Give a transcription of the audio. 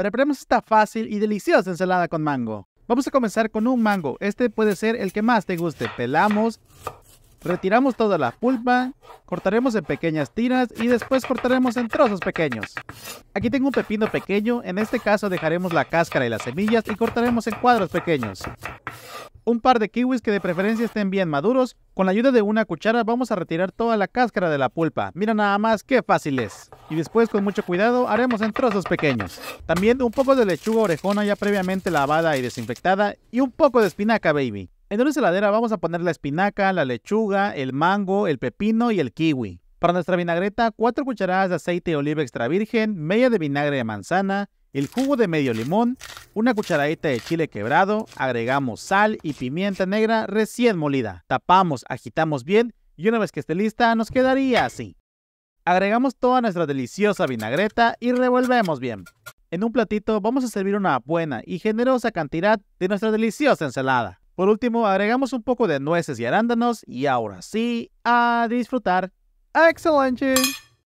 Preparemos esta fácil y deliciosa ensalada con mango. Vamos a comenzar con un mango, este puede ser el que más te guste. Pelamos, retiramos toda la pulpa, cortaremos en pequeñas tiras y después cortaremos en trozos pequeños. Aquí tengo un pepino pequeño, en este caso dejaremos la cáscara y las semillas y cortaremos en cuadros pequeños un par de kiwis que de preferencia estén bien maduros. Con la ayuda de una cuchara vamos a retirar toda la cáscara de la pulpa. Mira nada más qué fácil es y después con mucho cuidado haremos en trozos pequeños. También un poco de lechuga orejona ya previamente lavada y desinfectada y un poco de espinaca baby. En una heladera vamos a poner la espinaca, la lechuga, el mango, el pepino y el kiwi. Para nuestra vinagreta, 4 cucharadas de aceite de oliva extra virgen, media de vinagre de manzana, el jugo de medio limón, una cucharadita de chile quebrado, agregamos sal y pimienta negra recién molida. Tapamos, agitamos bien y una vez que esté lista nos quedaría así. Agregamos toda nuestra deliciosa vinagreta y revolvemos bien. En un platito vamos a servir una buena y generosa cantidad de nuestra deliciosa ensalada. Por último, agregamos un poco de nueces y arándanos y ahora sí, a disfrutar. ¡Excelente!